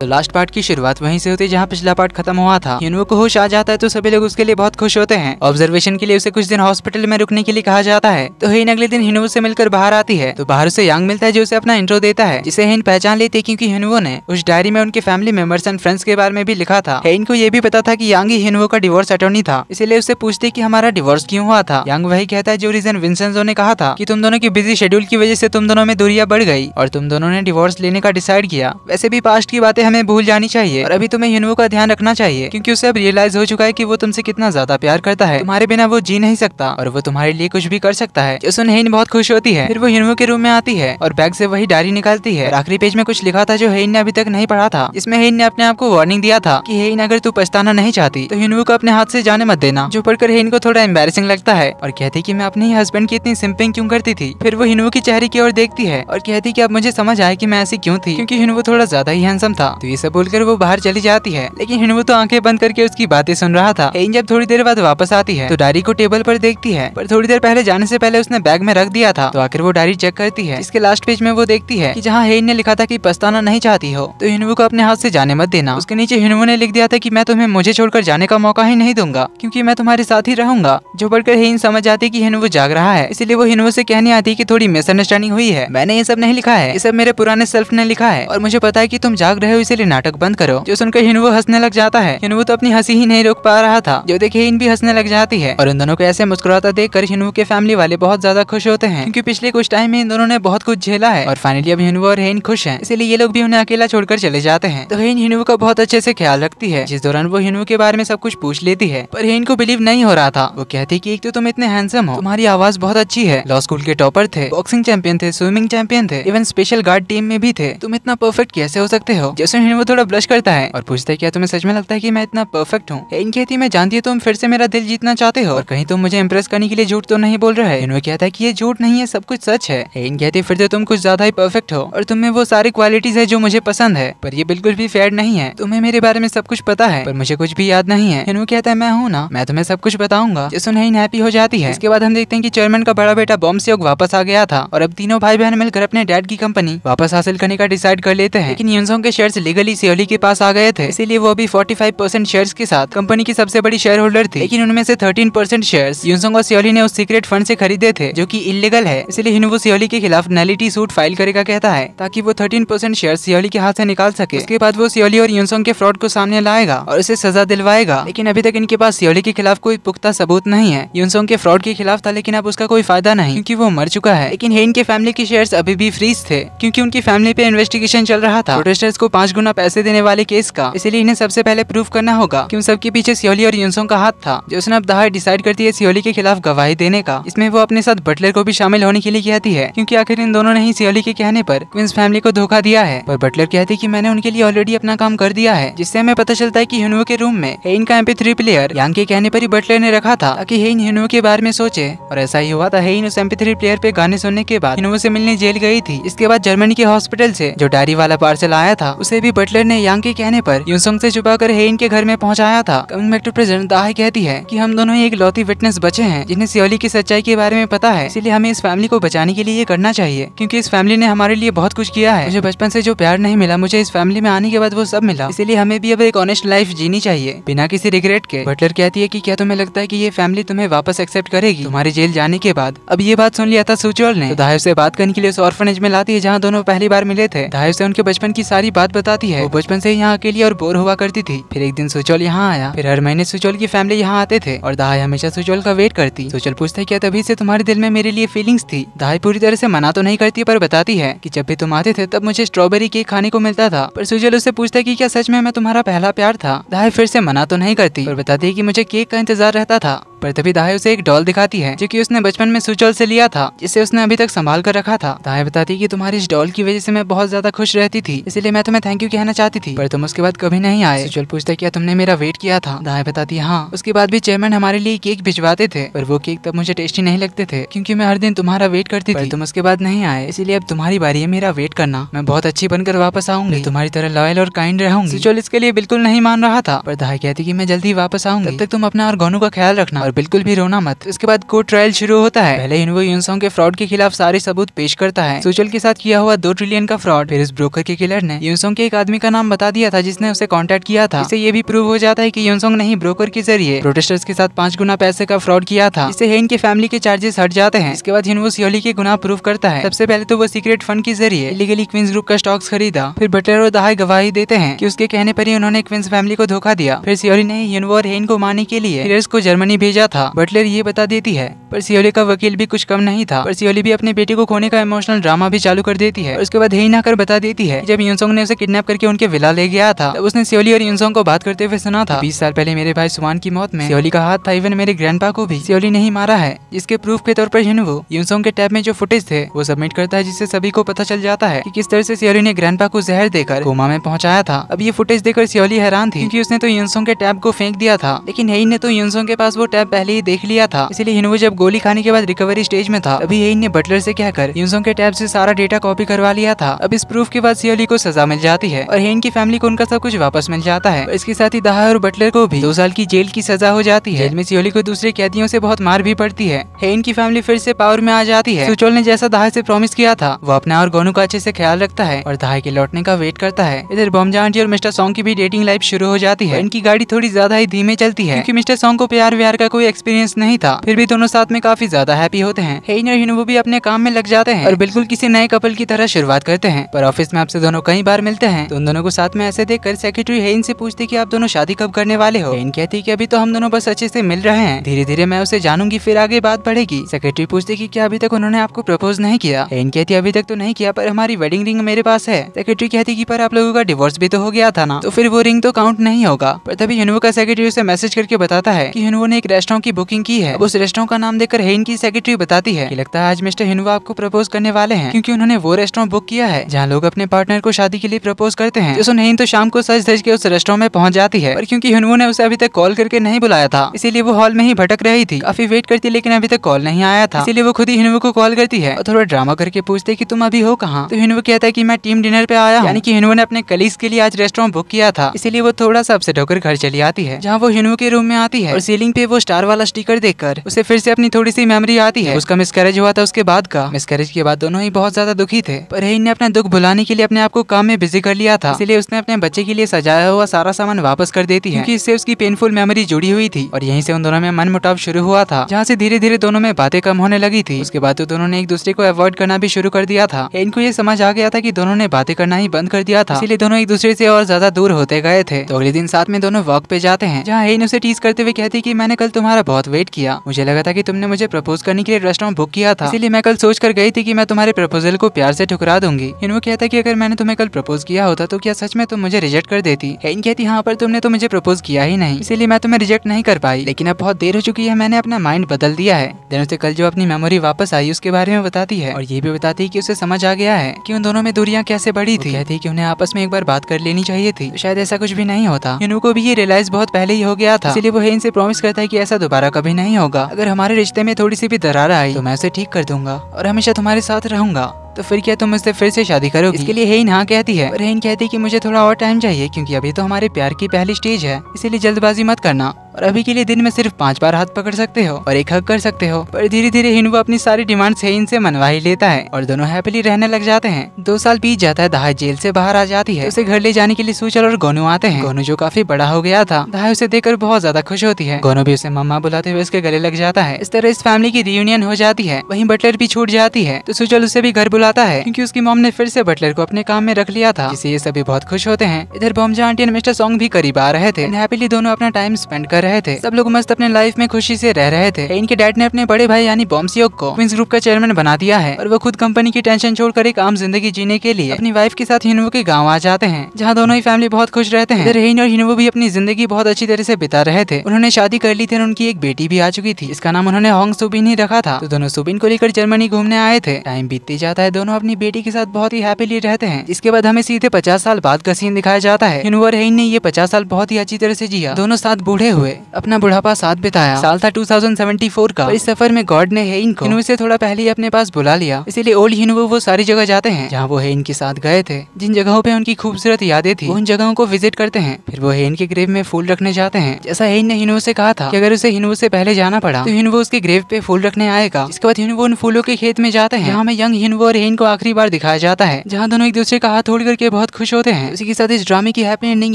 तो last part की शुरुआत वहीं से होती है जहाँ पिछला पार्ट खत्म हुआ था हिनवो को होश आ जाता है तो सभी लोग उसके लिए बहुत खुश होते हैं ऑब्जर्वेशन के लिए उसे कुछ दिन हॉस्पिटल में रुकने के लिए कहा जाता है तो हिन अगले दिन हिनवो से मिलकर बाहर आती है तो बाहर उसे यांग मिलता है जो उसे अपना इंट्रो देता है जिसे हिन पहचान लेती है क्यूँकी हिनवो ने उस डायरी में उनके फैमिली मेंबर्स एंड फ्रेंड्स के बारे में भी लिखा था हिन को ये भी पता था की यांग ही हिनवो का डिवोर्स अटोर्नी था इसीलिए उसे पूछते की हमारा डिवोर्स क्यूँ हुआ था यांग वही कहता है जो रीजन विंसेंसो ने कहा था की तुम दोनों की बिजी शेड्यूल की वजह से तुम दोनों में दूरिया बढ़ गई और तुम दोनों ने डिवोर्स लेने का डिसाइड किया वैसे भी पास्ट की बातें हमें भूल जानी चाहिए और अभी तुम्हें यूनवो का ध्यान रखना चाहिए क्योंकि उसे अब रियलाइज हो चुका है कि वो तुमसे कितना ज्यादा प्यार करता है तुम्हारे बिना वो जी नहीं सकता और वो तुम्हारे लिए कुछ भी कर सकता है जो हेन बहुत खुश होती है फिर वो यूनवो के रूम में आती है और बैग ऐसी वही डायरी निकालती है आखिरी पेज में कुछ लिखा था जो हेन ने अभी तक नहीं पढ़ा था इसमें हेन ने अपने आप को वार्निंग दिया था की हेन अगर तू पछताना नहीं चाहती तो यूनवो को अपने हाथ ऐसी जाने मत देना जो पढ़कर हेन को थोड़ा एम्बेसिंग लगता है और कहती की मैं अपने ही हस्बैंड की इतनी सिंपिंग क्यूँ करती थी फिर वो हिनवो की चेहरे की ओर देखती है और कहती की अब मुझे समझ आए की मैं ऐसी क्यूँ थी क्यूँकी हिनवो थोड़ा ज्यादा ही हैंडसम था तो ये सब बोलकर वो बाहर चली जाती है लेकिन हिन्नु तो आंखें बंद करके उसकी बातें सुन रहा था एन जब थोड़ी देर बाद वापस आती है तो डायरी को टेबल पर देखती है पर थोड़ी देर पहले जाने से पहले उसने बैग में रख दिया था तो आखिर वो डायरी चेक करती है इसके लास्ट पेज में वो देखती है की जहाँ हेन ने लिखा था की पछताना नहीं चाहती हो तो हिन्नु को अपने हाथ से जाने मत देना उसके नीचे हिन्नु ने लिख दिया था की मैं तुम्हें मुझे छोड़कर जाने का मौका ही नहीं दूंगा क्यूँकी मैं तुम्हारे साथ ही रहूंगा जो पढ़कर हेन समझ आती की हिन्नु जाग रहा है इसलिए वो हिन्नु से कहने आती की थोड़ी मिसअंडरस्टैंडिंग हुई है मैंने ये सब नहीं लिखा है ये सब मेरे पुराने सेल्फ ने लिखा है और मुझे पता है की तुम जाग रहे हो इसलिए नाटक बंद करो जो सुनकर हिनवू हंसने लग जाता है हिनवू तो अपनी हंसी ही नहीं रोक पा रहा था जो देखे इन भी हंसने लग जाती है और उन दोनों को ऐसे मुस्कुराता देख कर हिनवू के फैमिली वाले बहुत ज्यादा खुश होते हैं क्योंकि पिछले कुछ टाइम में इन दोनों ने बहुत कुछ झेला है और फाइनली अब हिनवू और हेन खुश है इसलिए ये लोग भी उन्हें अकेला छोड़कर चले जाते हैं तो हेन हिनवू का बहुत अच्छे से ख्याल रखती है जिस दौरान वो हिनवू के बारे में सब कुछ पूछ लेती है पर हेन को बिलीव नहीं हो रहा था वो कहती की एक तो तुम इतने हैंडसम हो तुम्हारी आवाज बहुत अच्छी है लॉ स्कूल के टॉपर थे बॉक्सिंग चैंपियन थे स्विमिंग चैंपियन थे इवन स्पेशल गार्ड टीम में भी थे तुम इतना परफेक्ट कैसे हो सकते हो जैसे दूसरे वो थोड़ा ब्लश करता है और पूछता है क्या तुम्हें सच में लगता है की मैं इतना परफेक्ट हूँ इन कहती मैं जानती है तुम फिर से मेरा दिल जीतना चाहते हो और कहीं तुम मुझे इम्प्रेस करने के लिए झूठ तो नहीं बोल रहे है इनमें कहता है की ये झूठ नहीं है सब कुछ सच है इन कहती फिर तो तुम कुछ ज्यादा ही परफेक्ट हो और तुम्हें वो सारी क्वालिटीज है जो मुझे पसंद है पर ये बिल्कुल भी फेयर नहीं है तुम्हें मेरे बारे में सब कुछ पता है पर मुझे कुछ भी याद नहीं है इनू कहता है मैं हूँ ना मैं तुम्हें सब कुछ बताऊंगा जिसु नहीं हैप्पी हो जाती है इसके बाद हम देखते हैं कि चेयरमैन का बड़ा बेटा बॉम्ब से वापस आ गया था और अब तीनों भाई बहन मिलकर अपने डैड की कंपनी वापस हासिल करने का डिसाइड कर लेते हैं लेकिन यूनसोंग के शेयर लीगली सियोली के पास आ गए थे इसीलिए वो अभी 45 परसेंट शेयर के साथ कंपनी की सबसे बड़ी शेयर होल्डर थी लेकिन उनमें से 13 परसेंट शेयर यूनसोंग और सियोली ने उस सीक्रेट फंड से खरीदे थे जो कि इलीगल है इसलिए हिन्वो सियोली के खिलाफ नैलिटी सूट फाइल करेगा कहता है ताकि वो थर्टीन परसेंट शेयर सियोली के हाथ से निकाल सके उसके बाद वो सियोली और यूनसोंग के फ्रॉड को सामने लाएगा और उसे सजा दिलवाएगा लेकिन अभी तक इनके पास सियोली के खिलाफ कोई पुख्ता सबूत नहीं है यूनसोंग के फ्रॉड के खिलाफ था लेकिन अब उसका कोई फायदा नहीं क्यूँकी वो मर चुका है लेकिन हेन के फैमिली के शेयर अभी भी फ्रीज थे क्यूँकी उनकी फैमिली पे इन्वेस्टिगेशन चल रहा था प्रोटेस्टर्स को पांच गुना पैसे देने वाले केस का इसलिए इन्हें सबसे पहले प्रूफ करना होगा की उन सबके पीछे सियोली और यूनसोंग का हाथ था जो अब दहाड़ डिसाइड करती है सियोली के खिलाफ गवाही देने का इसमें वो अपने साथ बटलर को भी शामिल होने के लिए कहती है क्योंकि आखिर इन दोनों ने ही सियोली के कहने पर क्विंस फैमिली को धोखा दिया है और बटलर कहती है कि मैंने उनके लिए ऑलरेडी अपना काम कर दिया है जिससे हमें पता चलता है कि हिनुओ के रूम में हेन का एमपी थ्री प्लेयर यांग के कहने पर ही बटलर ने रखा था ताकि हेन हिनुओ के बारे में सोचे और ऐसा ही हुआ था हेन उस एमपी थ्री प्लेयर पे गाने सुनने के बाद हिनुओ से मिलने जेल गई थी इसके बाद जर्मनी के हॉस्पिटल से जो डायरी वाला पार्सल आया था उसे बेबी बटलर ने यांग के कहने पर यूसुंग से छुपा कर हेन के घर में पहुंचाया था कमिंग बैक टू प्रेजेंट दाह कहती है कि हम दोनों एक लौती विटनेस बचे हैं जिन्हें सियोली की सच्चाई के बारे में पता है इसलिए हमें इस फैमिली को बचाने के लिए ये करना चाहिए क्यूँकी इस फैमिली ने हमारे लिए बहुत कुछ किया है मुझे बचपन से जो प्यार नहीं मिला मुझे इस फैमिली में आने के बाद वो सब मिला इसलिए हमें भी अब एक ऑनेस्ट लाइफ जीनी चाहिए बिना किसी रिग्रेट के बटलर कहती है की क्या तुम्हें लगता है की ये फैमिली तुम्हें वापस एक्सेप्ट करेगी तुम्हारी जेल जाने के बाद अब ये बात सुन लिया था सुचौल ने तो दाहे से बात करने के लिए उस ऑर्फनेज में लाती है जहाँ दोनों पहली बार मिले थे दाहे से उनके बचपन की सारी बात बता बताती है वो बचपन से यहाँ अकेली और बोर हुआ करती थी फिर एक दिन सुचौल यहाँ आया फिर हर महीने सुचौल की फैमिली यहाँ आते थे और दहाई हमेशा सुचौल का वेट करती सुचौल पूछता है क्या तभी से तुम्हारे दिल में मेरे लिए फीलिंग्स थी दहाई पूरी तरह से मना तो नहीं करती पर बताती है की जब भी तुम आते थे तब मुझे स्ट्रॉबेरी केक खाने को मिलता था पर सुजल उससे पूछता है की क्या सच में मैं तुम्हारा पहला प्यार था दहाई फिर से मना तो नहीं करती और बताती है की मुझे केक का इंतजार रहता था पृथ्वी दाहे उसे एक डॉल दिखाती है जो की उसने बचपन में सुचल से लिया था जिसे उसने अभी तक संभाल कर रखा था दाहे बताती की तुम्हारी इस डॉल की वजह से मैं बहुत ज्यादा खुश रहती थी इसलिए मैं तुम्हें थैंक यू कहना चाहती थी पर तुम उसके बाद कभी नहीं आए सुचल पूछता क्या तुमने मेरा वेट किया था दाहे बताती हाँ उसके बाद भी चेयरमैन हमारे लिए केक भिजवाते थे पर वो केक तब मुझे टेस्टी नहीं लगते थे क्यूँकी मैं हर दिन तुम्हारा वेट करती थी तुम उसके बाद नहीं आए इसलिए अब तुम्हारी बारी है मेरा वेट करना मैं बहुत अच्छी बनकर वापस आऊंगी तुम्हारी तरह लॉयल और काइंड रहूंगी सुचल इसके लिए बिल्कुल नहीं मान रहा था पर दाहे कहती की मैं जल्दी वापस आऊंगी तब तक तुम अपना और गोनू का ख्याल रखना और बिल्कुल भी रोना मत उसके बाद कोर्ट ट्रायल शुरू होता है पहले इनवो यूनसोंग के फ्रॉड के खिलाफ सारे सबूत पेश करता है सोशल के साथ किया हुआ दो ट्रिलियन का फ्रॉड फिर इस ब्रोकर के किलर ने यूनसोंग के एक आदमी का नाम बता दिया था जिसने उसे कॉन्टेक्ट किया था इसे ये भी प्रूव हो जाता है की यूनसोंग ने ब्रोकर के जरिए प्रोटेस्टर्स के साथ पांच गुना पैसे का फ्रॉड किया था इससे हेन के फैमिली के चार्जेस हट जाते हैं इसके बाद हिन्वो सियोली के गुना प्रूव करता है सबसे पहले तो वो सीक्रेट फंड के जरिए लीगली क्विंस ग्रुप का स्टॉक्स खरीदा फिर बटर और दहाई गवाही देते हैं की उसके कहने पर ही उन्होंने क्विंस फैमिली को धोखा दिया फिर सियोली ने हिन्वो और हेन को मारने के लिए को जर्मनी भेज भेजा था बटलर ये बता देती है परसियोली का वकील भी कुछ कम नहीं था परसियोली भी अपने बेटे को खोने का इमोशनल ड्रामा भी चालू कर देती है उसके बाद यही ना कर बता देती है जब यूनसोंग ने उसे किडनैप करके उनके विला ले गया था तब उसने सियोली और यूनसोंग को बात करते हुए सुना था बीस साल पहले मेरे भाई सुमान की मौत में सियोली का हाथ था इवन मेरे ग्रैंड को भी सियोली ने ही मारा है जिसके प्रूफ के तौर पर वो यूनसोंग के टैब में जो फुटेज थे वो सबमिट करता है जिससे सभी को पता चल जाता है की किस तरह से सियोली ने ग्रैंड को जहर देकर कोमा में पहुंचाया था अब ये फुटेज देखकर सियोली हैरान थी क्यूँकी उसने तो यूनसोंग के टैब को फेंक दिया था लेकिन हेई ने तो यूनसोंग के पास वो टैब बाद पहले ही देख लिया था इसलिए हिनवू जब गोली खाने के बाद रिकवरी स्टेज में था अभी यही ने बटलर से कहकर यूसोंग के टैब से सारा डेटा कॉपी करवा लिया था अब इस प्रूफ के बाद सियोली को सजा मिल जाती है और हेन की फैमिली को उनका सब कुछ वापस मिल जाता है इसके साथ ही दहा और बटलर को भी दो साल की जेल की सजा हो जाती है जिसमें सियोली को दूसरे कैदियों से बहुत मार भी पड़ती है हेन की फैमिली फिर से पावर में आ जाती है सुचोल ने जैसा दहा से प्रॉमिस किया था वो अपना और गोनू का अच्छे से ख्याल रखता है और दहा के लौटने का वेट करता है इधर आंटी और मिस्टर सॉन्ग की भी डेटिंग लाइफ शुरू हो जाती है इनकी गाड़ी थोड़ी ज्यादा ही धीमे चलती है क्योंकि मिस्टर सॉन्ग को प्यार व्यार का कोई एक्सपीरियंस नहीं था फिर भी दोनों साथ में काफी ज्यादा हैप्पी होते हैं हेन और हिनबू भी अपने काम में लग जाते हैं और बिल्कुल किसी नए कपल की तरह शुरुआत करते हैं पर ऑफिस में आपसे दोनों कई बार मिलते हैं तो उन दोनों को साथ में ऐसे देख कर सेक्रेटरी हेन से पूछती की आप दोनों शादी कब करने वाले हो हेन कहती की अभी तो हम दोनों बस अच्छे से मिल रहे हैं धीरे धीरे मैं उसे जानूंगी फिर आगे बात बढ़ेगी सेक्रेटरी पूछती की क्या अभी तक उन्होंने आपको प्रपोज नहीं किया हेन कहती अभी तक तो नहीं किया पर हमारी वेडिंग रिंग मेरे पास है सेक्रेटरी कहती की पर आप लोगों का डिवोर्स भी तो हो गया था ना तो फिर वो रिंग तो काउंट नहीं होगा पर तभी हिनवो का सेक्रेटरी उसे मैसेज करके बताता है की हिनवो ने एक रेस्टोरों की बुकिंग की है उस रेस्टोरों का नाम देकर हेन की सेक्रेटरी बताती है कि लगता है आज मिस्टर हिनवा आपको प्रपोज करने वाले हैं क्योंकि उन्होंने वो रेस्टोरेंट बुक किया है जहाँ लोग अपने पार्टनर को शादी के लिए प्रपोज करते हैं सुन हेन तो शाम को सज धज के उस रेस्टोरेंट में पहुँच जाती है और क्यूँकी हिनवो ने उसे अभी तक कॉल करके नहीं बुलाया था इसीलिए वो हॉल में ही भटक रही थी काफी वेट करती लेकिन अभी तक कॉल नहीं आया था इसलिए वो खुद ही हिनवो को कॉल करती है और थोड़ा ड्रामा करके पूछते की तुम अभी हो कहा तो हिनवो कहता है की मैं टीम डिनर पे आया यानी कि हिनवो ने अपने कलीग्स के लिए आज रेस्टोरेंट बुक किया था इसीलिए वो थोड़ा सा अपसेट होकर घर चली आती है जहाँ वो हिनवो के रूम में आती है और सीलिंग पे वो स्टार स्टार वाला स्टिकर देखकर उसे फिर से अपनी थोड़ी सी मेमोरी आती है उसका मिसकैरेज हुआ था उसके बाद का मिसकैरेज के बाद दोनों ही बहुत ज्यादा दुखी थे पर हिन ने अपना दुख भुलाने के लिए अपने आप को काम में बिजी कर लिया था इसलिए उसने अपने बच्चे के लिए सजाया हुआ सारा सामान वापस कर देती है क्यूँकी इससे उसकी पेनफुल मेमोरी जुड़ी हुई थी और यहीं से उन दोनों में मन मुटाव शुरू हुआ था जहाँ से धीरे धीरे दोनों में बातें कम होने लगी थी उसके बाद तो दोनों ने एक दूसरे को अवॉइड करना भी शुरू कर दिया था इनको ये समझ आ गया था की दोनों ने बातें करना ही बंद कर दिया था इसलिए दोनों एक दूसरे से और ज्यादा दूर होते गए थे तो अगले दिन साथ में दोनों वॉक पे जाते हैं जहाँ हेन उसे टीज करते हुए कहती की मैंने कल तुम तुम्हारा बहुत वेट किया मुझे लगा था की तुमने मुझे प्रपोज करने के लिए रेस्टोरेंट बुक किया था इसलिए मैं कल सोच कर गई थी की मैं तुम्हारे प्रपोजल को प्यार से ठुकरा दूंगी वो कहता कि की अगर मैंने तुम्हें कल प्रपोज किया होता तो क्या सच में तुम मुझे रिजेक्ट कर देती इन कहती हाँ पर तुमने तो मुझे प्रपोज किया ही नहीं इसलिए मैं तुम्हें रिजेक्ट नहीं कर पाई लेकिन अब बहुत देर हो चुकी है मैंने अपना माइंड बदल दिया है देन उसे कल जो अपनी मेमोरी वापस आई उसके बारे में बताती है और ये भी बताती है की उसे समझ आ गया है की उन दोनों में दूरियाँ कैसे बढ़ी थी कहती की उन्हें आपस में एक बार बात कर लेनी चाहिए थी शायद ऐसा कुछ भी नहीं होता इनू को भी ये रियलाइज बहुत पहले ही हो गया था इसलिए वो हेन से प्रॉमिस करता है की ऐसा ऐसा दोबारा कभी नहीं होगा अगर हमारे रिश्ते में थोड़ी सी भी दरार आई तो मैं उसे ठीक कर दूंगा और हमेशा तुम्हारे साथ रहूंगा तो फिर क्या तुम उससे फिर से शादी करो इसके लिए हेन हाँ कहती है रेन कहती है की मुझे थोड़ा और टाइम चाहिए क्योंकि अभी तो हमारे प्यार की पहली स्टेज है इसीलिए जल्दबाजी मत करना और अभी के लिए दिन में सिर्फ पांच बार हाथ पकड़ सकते हो और एक हक कर सकते हो पर धीरे धीरे वो अपनी सारी डिमांड्स हेन से मनवा ही लेता है और दोनों हैप्पीली रहने लग जाते हैं दो साल बीत जाता है दहाई जेल से बाहर आ जाती है उसे घर ले जाने के लिए सूचल और गोनू आते हैं गोनू जो काफी बड़ा हो गया था दहाई उसे देखकर बहुत ज्यादा खुश होती है गोनू भी उसे मम्मा बुलाते हुए उसके गले लग जाता है इस तरह इस फैमिली की रियूनियन हो जाती है वही बटलर भी छूट जाती है तो सूचल उसे भी घर बुला बुलाता है क्योंकि उसकी मॉम ने फिर से बटलर को अपने काम में रख लिया था इसे ये सभी बहुत खुश होते हैं इधर बॉम्जा आंटी मिस्टर सॉन्ग भी करीब आ रहे थे हैप्पीली दोनों अपना टाइम स्पेंड कर रहे थे सब लोग मस्त अपने लाइफ में खुशी से रह रहे थे इनके डैड ने अपने बड़े भाई यानी बॉम्सियोग को क्विंस ग्रुप का चेयरमैन बना दिया है और वो खुद कंपनी की टेंशन छोड़कर एक आम जिंदगी जीने के लिए अपनी वाइफ के साथ हिनवो के गाँव आ जाते हैं जहाँ दोनों ही फैमिली बहुत खुश रहते हैं हिन और हिनवो भी अपनी जिंदगी बहुत अच्छी तरह से बिता रहे थे उन्होंने शादी कर ली थी और उनकी एक बेटी भी आ चुकी थी इसका नाम उन्होंने हॉन्ग सुबिन ही रखा था तो दोनों सुबिन को लेकर जर्मनी घूमने आए थे टाइम बीतते जाता है दोनों अपनी बेटी के साथ बहुत ही हैप्पीली रहते हैं इसके बाद हमें सीधे पचास साल बाद का सीन दिखाया जाता है इनवर हेन ने ये पचास साल बहुत ही अच्छी तरह से जिया दोनों साथ बूढ़े हुए अपना बुढ़ापा साथ बिताया साल था 2074 का इस सफर में गॉड ने हेन को से थोड़ा पहले ही अपने पास बुला लिया इसीलिए ओल्ड हिनुए वो सारी जगह जाते हैं जहाँ वो हेन के साथ गए थे जिन जगहों पे उनकी खूबसूरत यादें थी उन जगहों को विजिट करते हैं फिर वो हेन के ग्रेव में फूल रखने जाते हैं जैसा हेन ने हिनुए से कहा था कि अगर उसे हिनुए से पहले जाना पड़ा तो हिनुए उसके ग्रेव पे फूल रखने आएगा इसके बाद हिनुए उन फूलों के खेत में जाते हैं हमें यंग हिनुए और ट्रेन को आखिरी बार दिखाया जाता है जहाँ दोनों एक दूसरे का हाथ होड़ करके बहुत खुश होते हैं उसी के साथ इस ड्रामे की हैप्पी एंडिंग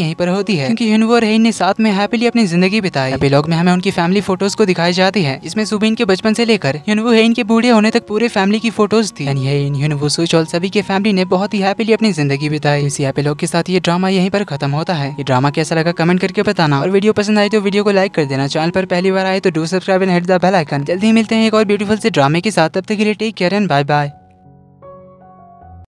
यहीं पर होती है क्योंकि हिनवो और हेन ने साथ में हैप्पीली अपनी जिंदगी बिताई ब्लॉग में हमें उनकी फैमिली फोटोज को दिखाई जाती है इसमें सुबिन के बचपन से लेकर हिनवो हेन के बूढ़े होने तक पूरे फैमिली की फोटोज थी और सभी के फैमिली ने बहुत ही हैप्पीली अपनी जिंदगी बिताई इसी हैप्पी ब्लॉग के साथ ये ड्रामा यहीं पर खत्म होता है ये ड्रामा कैसा लगा कमेंट करके बताना और वीडियो पसंद आई तो वीडियो को लाइक कर देना चैनल पर पहली बार आए तो do subscribe and hit the bell icon जल्दी मिलते हैं एक और ब्यूटीफुल से ड्रामे के साथ तब तक के लिए take care and bye bye